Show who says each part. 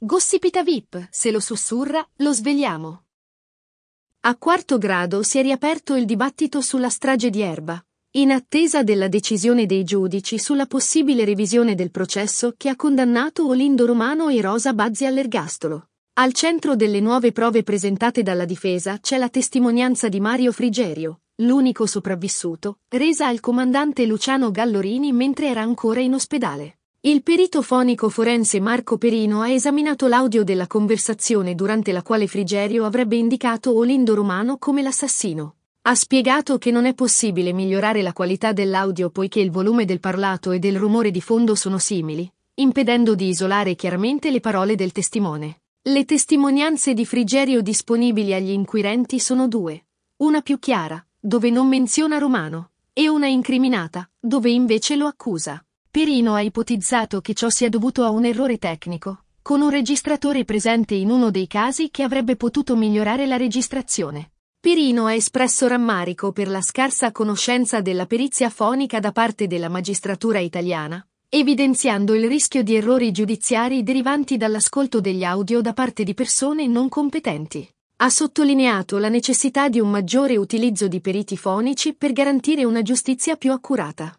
Speaker 1: Gossipita VIP, se lo sussurra, lo svegliamo. A quarto grado si è riaperto il dibattito sulla strage di Erba, in attesa della decisione dei giudici sulla possibile revisione del processo che ha condannato Olindo Romano e Rosa Bazzi all'ergastolo. Al centro delle nuove prove presentate dalla difesa c'è la testimonianza di Mario Frigerio, l'unico sopravvissuto, resa al comandante Luciano Gallorini mentre era ancora in ospedale. Il perito fonico forense Marco Perino ha esaminato l'audio della conversazione durante la quale Frigerio avrebbe indicato Olindo Romano come l'assassino. Ha spiegato che non è possibile migliorare la qualità dell'audio poiché il volume del parlato e del rumore di fondo sono simili, impedendo di isolare chiaramente le parole del testimone. Le testimonianze di Frigerio disponibili agli inquirenti sono due, una più chiara, dove non menziona Romano, e una incriminata, dove invece lo accusa. Perino ha ipotizzato che ciò sia dovuto a un errore tecnico, con un registratore presente in uno dei casi che avrebbe potuto migliorare la registrazione. Pirino ha espresso rammarico per la scarsa conoscenza della perizia fonica da parte della magistratura italiana, evidenziando il rischio di errori giudiziari derivanti dall'ascolto degli audio da parte di persone non competenti. Ha sottolineato la necessità di un maggiore utilizzo di periti fonici per garantire una giustizia più accurata.